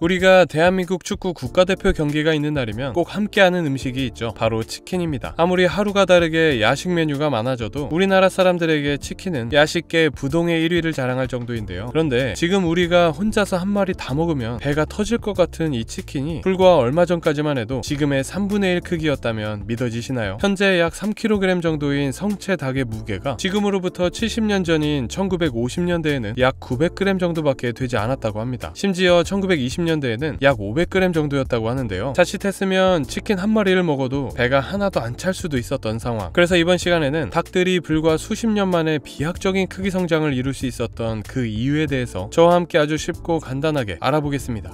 우리가 대한민국 축구 국가대표 경기가 있는 날이면 꼭 함께하는 음식이 있죠 바로 치킨입니다 아무리 하루가 다르게 야식 메뉴가 많아져도 우리나라 사람들에게 치킨은 야식계 부동의 1위를 자랑할 정도인데요 그런데 지금 우리가 혼자서 한 마리 다 먹으면 배가 터질 것 같은 이 치킨이 불과 얼마 전까지만 해도 지금의 3분의 1 크기였다면 믿어지시나요? 현재 약 3kg 정도인 성체 닭의 무게가 지금으로부터 70년 전인 1950년대에는 약 900g 정도밖에 되지 않았다고 합니다 심지어 1920년 1 9 0년대에는약 500g 정도였다고 하는데요. 자칫했으면 치킨 한 마리를 먹어도 배가 하나도 안 찰 수도 있었던 상황. 그래서 이번 시간에는 닭들이 불과 수십 년 만에 비약적인 크기 성장을 이룰 수 있었던 그 이유에 대해서 저와 함께 아주 쉽고 간단하게 알아보겠습니다.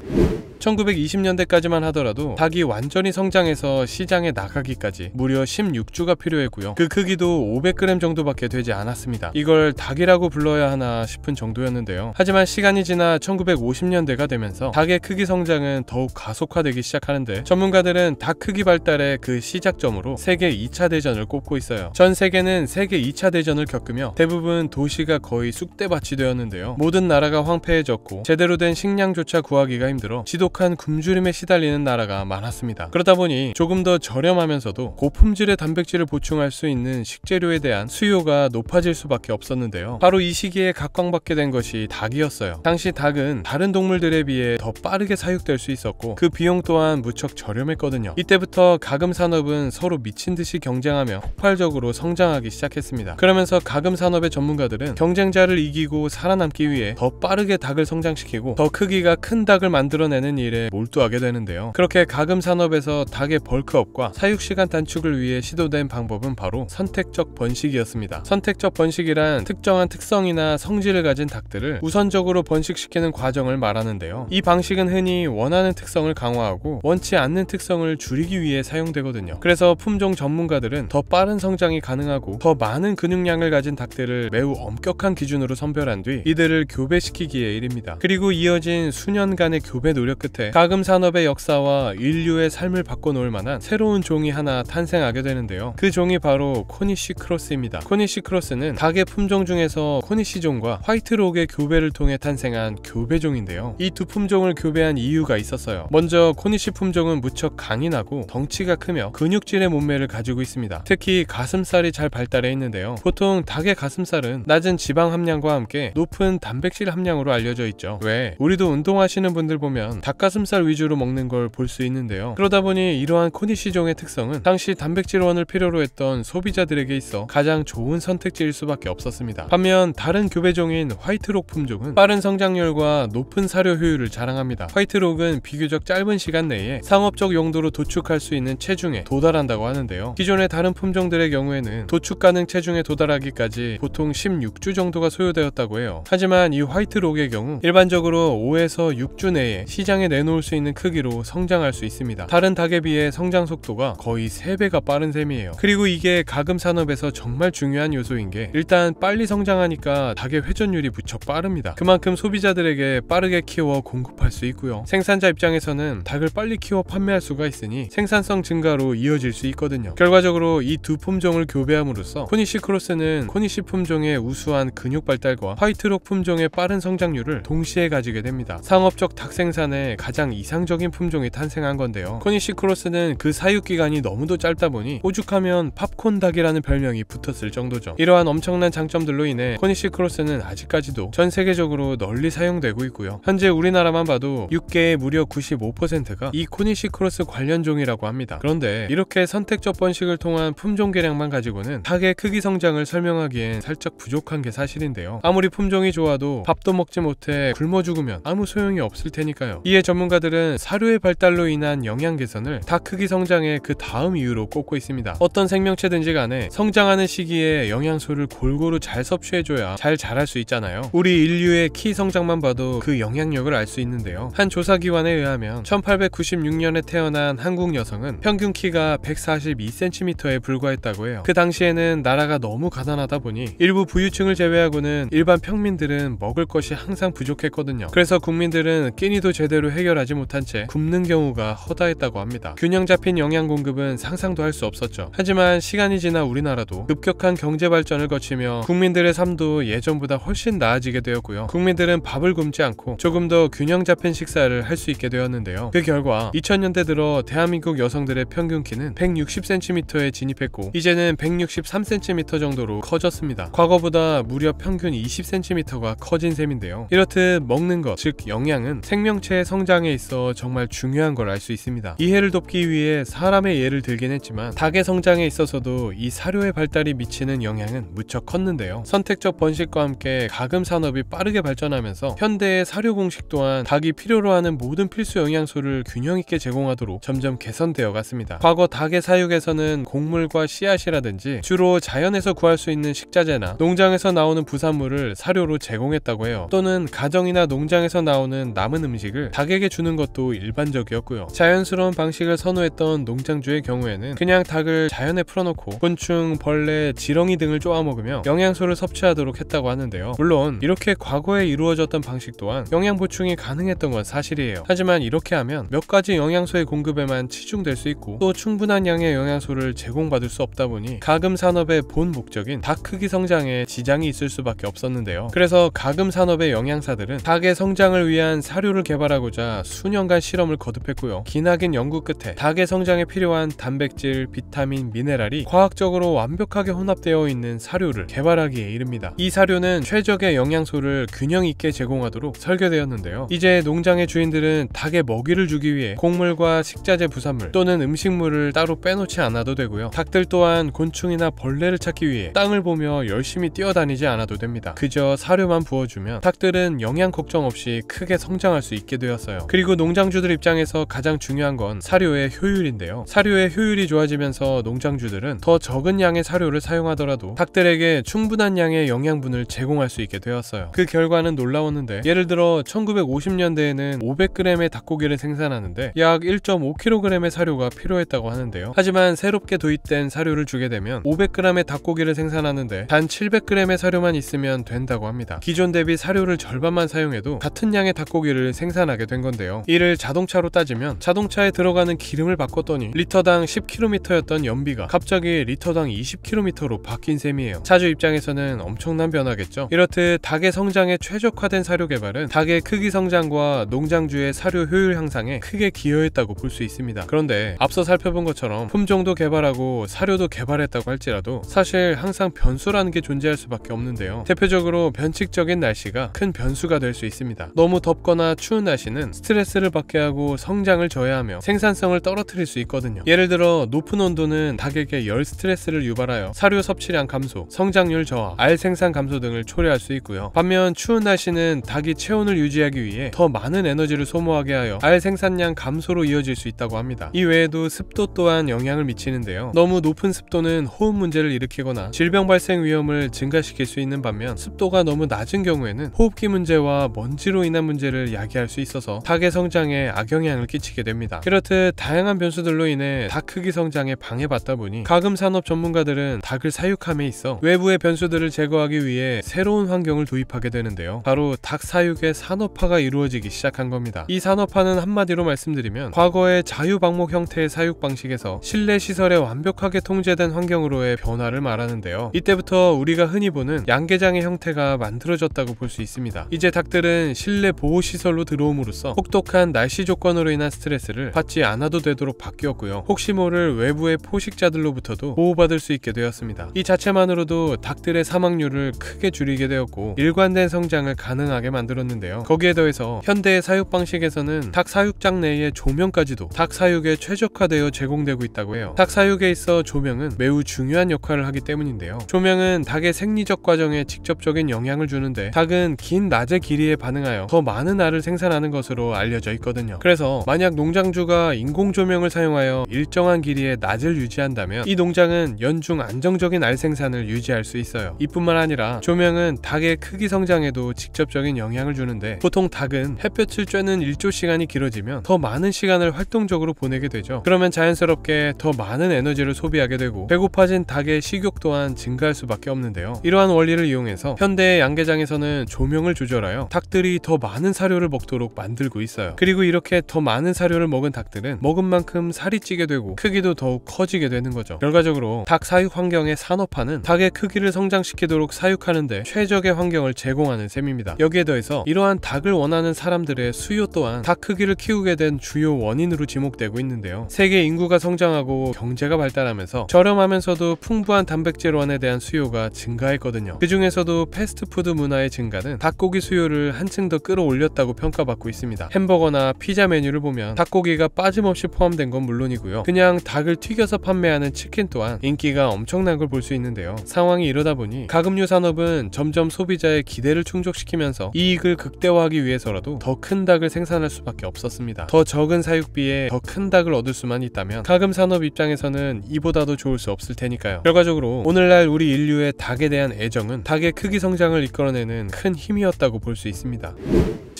1920년대까지만 하더라도 닭이 완전히 성장해서 시장에 나가기까지 무려 16주가 필요했고요. 그 크기도 500g 정도밖에 되지 않았습니다. 이걸 닭이라고 불러야 하나 싶은 정도였는데요. 하지만 시간이 지나 1950년대가 되면서 닭의 크기 성장은 더욱 가속화되기 시작하는데 전문가들은 닭 크기 발달의 그 시작점으로 세계 2차 대전을 꼽고 있어요. 전 세계는 세계 2차 대전을 겪으며 대부분 도시가 거의 쑥대밭이 되었는데요. 모든 나라가 황폐해졌고 제대로 된 식량조차 구하기가 힘들어 지도 지독한 굶주림에 시달리는 나라가 많았습니다. 그러다 보니 조금 더 저렴하면서도 고품질의 단백질을 보충할 수 있는 식재료에 대한 수요가 높아질 수밖에 없었는데요. 바로 이 시기에 각광받게 된 것이 닭이었어요. 당시 닭은 다른 동물들에 비해 더 빠르게 사육될 수 있었고 그 비용 또한 무척 저렴했거든요. 이때부터 가금 산업은 서로 미친 듯이 경쟁하며 폭발적으로 성장하기 시작했습니다. 그러면서 가금 산업의 전문가들은 경쟁자를 이기고 살아남기 위해 더 빠르게 닭을 성장시키고 더 크기가 큰 닭을 만들어내는 일에 몰두하게 되는데요. 그렇게 가금 산업에서 닭의 벌크업과 사육시간 단축을 위해 시도된 방법은 바로 선택적 번식이었습니다. 선택적 번식이란 특정한 특성이나 성질을 가진 닭들을 우선적으로 번식시키는 과정을 말하는데요. 이 방식은 흔히 원하는 특성을 강화하고 원치 않는 특성을 줄이기 위해 사용되거든요. 그래서 품종 전문가들은 더 빠른 성장이 가능하고 더 많은 근육량을 가진 닭들을 매우 엄격한 기준으로 선별한 뒤 이들을 교배시키기에 일입니다. 그리고 이어진 수년간의 교배 노력 끝 끝에 가금 산업의 역사와 인류의 삶을 바꿔놓을 만한 새로운 종이 하나 탄생하게 되는데요. 그 종이 바로 코니시 크로스입니다. 코니시 크로스는 닭의 품종 중에서 코니시 종과 화이트록의 교배를 통해 탄생한 교배종인데요. 이 두 품종을 교배한 이유가 있었어요. 먼저 코니시 품종은 무척 강인하고 덩치가 크며 근육질의 몸매를 가지고 있습니다. 특히 가슴살이 잘 발달해 있는데요. 보통 닭의 가슴살은 낮은 지방 함량과 함께 높은 단백질 함량으로 알려져 있죠. 왜? 우리도 운동하시는 분들 보면 닭 닭가슴살 위주로 먹는 걸 볼 수 있는데요. 그러다 보니 이러한 코니시종의 특성은 당시 단백질원을 필요로 했던 소비자들에게 있어 가장 좋은 선택지일 수밖에 없었습니다. 반면 다른 교배종인 화이트록 품종은 빠른 성장률과 높은 사료 효율을 자랑합니다. 화이트록은 비교적 짧은 시간 내에 상업적 용도로 도축할 수 있는 체중에 도달한다고 하는데요. 기존의 다른 품종들의 경우에는 도축 가능 체중에 도달하기까지 보통 16주 정도가 소요되었다고 해요. 하지만 이 화이트록의 경우 일반적으로 5에서 6주 내에 시장에 내놓을 수 있는 크기로 성장할 수 있습니다. 다른 닭에 비해 성장 속도가 거의 3배가 빠른 셈이에요. 그리고 이게 가금 산업에서 정말 중요한 요소인 게 일단 빨리 성장하니까 닭의 회전율이 무척 빠릅니다. 그만큼 소비자들에게 빠르게 키워 공급할 수 있고요. 생산자 입장에서는 닭을 빨리 키워 판매할 수가 있으니 생산성 증가로 이어질 수 있거든요. 결과적으로 이 두 품종을 교배함으로써 코니시 크로스는 코니시 품종의 우수한 근육 발달과 화이트록 품종의 빠른 성장률을 동시에 가지게 됩니다. 상업적 닭 생산에 가장 이상적인 품종이 탄생한 건데요. 코니시 크로스는 그 사육 기간이 너무도 짧다 보니 오죽하면 팝콘 닭이라는 별명이 붙었을 정도죠. 이러한 엄청난 장점들로 인해 코니시 크로스는 아직까지도 전 세계적으로 널리 사용되고 있고요. 현재 우리나라만 봐도 6개의 무려 95%가 이 코니시 크로스 관련 종이라고 합니다. 그런데 이렇게 선택적 번식을 통한 품종 개량만 가지고는 닭의 크기 성장을 설명하기엔 살짝 부족한 게 사실인데요. 아무리 품종이 좋아도 밥도 먹지 못해 굶어 죽으면 아무 소용이 없을 테니까요. 이에 이에 전문가들은 사료의 발달로 인한 영양 개선을 다 크기 성장의 그 다음 이유로 꼽고 있습니다. 어떤 생명체든지 간에 성장하는 시기에 영양소를 골고루 잘 섭취해줘야 잘 자랄 수 있잖아요. 우리 인류의 키 성장만 봐도 그 영향력을 알 수 있는데요. 한 조사기관에 의하면 1896년에 태어난 한국 여성은 평균 키가 142cm에 불과했다고 해요. 그 당시에는 나라가 너무 가난하다 보니 일부 부유층을 제외하고는 일반 평민들은 먹을 것이 항상 부족했거든요. 그래서 국민들은 끼니도 제대로 해결하지 못한 채 굶는 경우가 허다했다고 합니다. 균형 잡힌 영양 공급은 상상도 할 수 없었죠. 하지만 시간이 지나 우리나라도 급격한 경제 발전을 거치며 국민들의 삶도 예전보다 훨씬 나아지게 되었고요. 국민들은 밥을 굶지 않고 조금 더 균형 잡힌 식사를 할 수 있게 되었는데요. 그 결과 2000년대 들어 대한민국 여성들의 평균 키는 160cm에 진입했고 이제는 163cm 정도로 커졌습니다. 과거보다 무려 평균 20cm가 커진 셈인데요. 이렇듯 먹는 것, 즉 영양은 생명체의 성 성장에 있어 정말 중요한 걸 알 수 있습니다. 이해를 돕기 위해 사람의 예를 들긴 했지만 닭의 성장에 있어서도 이 사료의 발달이 미치는 영향은 무척 컸는데요. 선택적 번식과 함께 가금 산업이 빠르게 발전하면서 현대의 사료 공식 또한 닭이 필요로 하는 모든 필수 영양소를 균형 있게 제공하도록 점점 개선되어 갔습니다. 과거 닭의 사육에서는 곡물과 씨앗이라든지 주로 자연에서 구할 수 있는 식자재나 농장에서 나오는 부산물을 사료로 제공했다고 해요. 또는 가정이나 농장에서 나오는 남은 음식을 닭 닭에게 주는 것도 일반적이었고요. 자연스러운 방식을 선호했던 농장주의 경우에는 그냥 닭을 자연에 풀어놓고 곤충, 벌레, 지렁이 등을 쪼아먹으며 영양소를 섭취하도록 했다고 하는데요. 물론 이렇게 과거에 이루어졌던 방식 또한 영양 보충이 가능했던 건 사실이에요. 하지만 이렇게 하면 몇 가지 영양소의 공급에만 치중될 수 있고 또 충분한 양의 영양소를 제공받을 수 없다 보니 가금 산업의 본 목적인 닭 크기 성장에 지장이 있을 수밖에 없었는데요. 그래서 가금 산업의 영양사들은 닭의 성장을 위한 사료를 개발하고자 보자 수년간 실험을 거듭했고요. 기나긴 연구 끝에 닭의 성장에 필요한 단백질, 비타민, 미네랄이 과학적으로 완벽하게 혼합되어 있는 사료를 개발하기에 이릅니다. 이 사료는 최적의 영양소를 균형 있게 제공하도록 설계되었는데요. 이제 농장의 주인들은 닭의 먹이를 주기 위해 곡물과 식자재 부산물 또는 음식물을 따로 빼놓지 않아도 되고요. 닭들 또한 곤충이나 벌레를 찾기 위해 땅을 보며 열심히 뛰어다니지 않아도 됩니다. 그저 사료만 부어주면 닭들은 영양 걱정 없이 크게 성장할 수 있게 되었어요. 있어요. 그리고 농장주들 입장에서 가장 중요한 건 사료의 효율인데요. 사료의 효율이 좋아지면서 농장주들은 더 적은 양의 사료를 사용하더라도 닭들에게 충분한 양의 영양분을 제공할 수 있게 되었어요. 그 결과는 놀라웠는데 예를 들어 1950년대에는 500g의 닭고기를 생산하는데 약 1.5kg의 사료가 필요했다고 하는데요. 하지만 새롭게 도입된 사료를 주게 되면 500g의 닭고기를 생산하는데 단 700g의 사료만 있으면 된다고 합니다. 기존 대비 사료를 절반만 사용해도 같은 양의 닭고기를 생산하게 된된 건데요. 이를 자동차로 따지면 자동차에 들어가는 기름을 바꿨더니 리터당 10km였던 연비가 갑자기 리터당 20km로 바뀐 셈이에요. 차주 입장에서는 엄청난 변화겠죠. 이렇듯 닭의 성장에 최적화된 사료 개발은 닭의 크기 성장과 농장주의 사료 효율 향상에 크게 기여했다고 볼 수 있습니다. 그런데 앞서 살펴본 것처럼 품종도 개발하고 사료도 개발했다고 할지라도 사실 항상 변수라는 게 존재할 수밖에 없는데요. 대표적으로 변칙적인 날씨가 큰 변수가 될 수 있습니다. 너무 덥거나 추운 날씨는 스트레스를 받게 하고 성장을 저해하며 생산성을 떨어뜨릴 수 있거든요. 예를 들어 높은 온도는 닭에게 열 스트레스를 유발하여 사료 섭취량 감소, 성장률 저하, 알 생산 감소 등을 초래할 수 있고요. 반면 추운 날씨는 닭이 체온을 유지하기 위해 더 많은 에너지를 소모하게 하여 알 생산량 감소로 이어질 수 있다고 합니다. 이 외에도 습도 또한 영향을 미치는데요. 너무 높은 습도는 호흡 문제를 일으키거나 질병 발생 위험을 증가시킬 수 있는 반면 습도가 너무 낮은 경우에는 호흡기 문제와 먼지로 인한 문제를 야기할 수 있어서 따라서 닭의 성장에 악영향을 끼치게 됩니다. 그렇듯 다양한 변수들로 인해 닭 크기 성장에 방해받다 보니 가금 산업 전문가들은 닭을 사육함에 있어 외부의 변수들을 제거하기 위해 새로운 환경을 도입하게 되는데요. 바로 닭 사육의 산업화가 이루어지기 시작한 겁니다. 이 산업화는 한마디로 말씀드리면 과거의 자유방목 형태의 사육 방식에서 실내 시설에 완벽하게 통제된 환경으로의 변화를 말하는데요. 이때부터 우리가 흔히 보는 양계장의 형태가 만들어졌다고 볼 수 있습니다. 이제 닭들은 실내 보호시설로 들어옴으로써 줌으로써 혹독한 날씨 조건으로 인한 스트레스를 받지 않아도 되도록 바뀌었고요. 혹시 모를 외부의 포식자들로부터도 보호받을 수 있게 되었습니다. 이 자체만으로도 닭들의 사망률을 크게 줄이게 되었고 일관된 성장을 가능하게 만들었는데요. 거기에 더해서 현대의 사육 방식에서는 닭 사육장 내의 조명까지도 닭 사육에 최적화되어 제공되고 있다고 해요. 닭 사육에 있어 조명은 매우 중요한 역할을 하기 때문인데요. 조명은 닭의 생리적 과정에 직접적인 영향을 주는데 닭은 긴 낮의 길이에 반응하여 더 많은 알을 생산하는 것으로 것으로 알려져 있거든요. 그래서 만약 농장주가 인공조명을 사용하여 일정한 길이의 낮을 유지한다면 이 농장은 연중 안정적인 알 생산을 유지할 수 있어요. 이뿐만 아니라 조명은 닭의 크기 성장에도 직접적인 영향을 주는데 보통 닭은 햇볕을 쬐는 일조 시간이 길어지면 더 많은 시간을 활동적으로 보내게 되죠. 그러면 자연스럽게 더 많은 에너지를 소비하게 되고 배고파진 닭의 식욕 또한 증가할 수밖에 없는데요. 이러한 원리를 이용해서 현대의 양계장에서는 조명을 조절하여 닭들이 더 많은 사료를 먹도록 만들 만들고 있어요. 그리고 이렇게 더 많은 사료를 먹은 닭들은 먹은 만큼 살이 찌게 되고 크기도 더욱 커지게 되는 거죠. 결과적으로 닭 사육 환경의 산업화는 닭의 크기를 성장시키도록 사육하는데 최적의 환경을 제공하는 셈입니다. 여기에 더해서 이러한 닭을 원하는 사람들의 수요 또한 닭 크기를 키우게 된 주요 원인으로 지목되고 있는데요. 세계 인구가 성장하고 경제가 발달하면서 저렴하면서도 풍부한 단백질원에 대한 수요가 증가했거든요. 그 중에서도 패스트푸드 문화의 증가는 닭고기 수요를 한층 더 끌어올렸다고 평가받고 있습니다. 있습니다. 햄버거나 피자 메뉴를 보면 닭고기가 빠짐없이 포함된 건 물론이고요. 그냥 닭을 튀겨서 판매하는 치킨 또한 인기가 엄청난 걸 볼 수 있는데요. 상황이 이러다 보니 가금류 산업은 점점 소비자의 기대를 충족시키면서 이익을 극대화하기 위해서라도 더 큰 닭을 생산할 수밖에 없었습니다. 더 적은 사육비에 더 큰 닭을 얻을 수만 있다면 가금 산업 입장에서는 이보다도 좋을 수 없을 테니까요. 결과적으로 오늘날 우리 인류의 닭에 대한 애정은 닭의 크기 성장을 이끌어내는 큰 힘이었다고 볼 수 있습니다.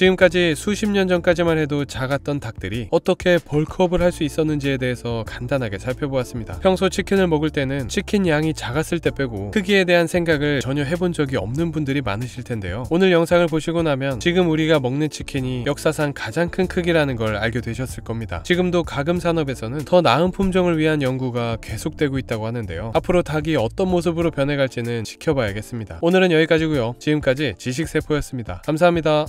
지금까지 수십 년 전까지만 해도 작았던 닭들이 어떻게 벌크업을 할 수 있었는지에 대해서 간단하게 살펴보았습니다. 평소 치킨을 먹을 때는 치킨 양이 작았을 때 빼고 크기에 대한 생각을 전혀 해본 적이 없는 분들이 많으실 텐데요. 오늘 영상을 보시고 나면 지금 우리가 먹는 치킨이 역사상 가장 큰 크기라는 걸 알게 되셨을 겁니다. 지금도 가금 산업에서는 더 나은 품종을 위한 연구가 계속되고 있다고 하는데요. 앞으로 닭이 어떤 모습으로 변해갈지는 지켜봐야겠습니다. 오늘은 여기까지고요. 지금까지 지식세포였습니다. 감사합니다.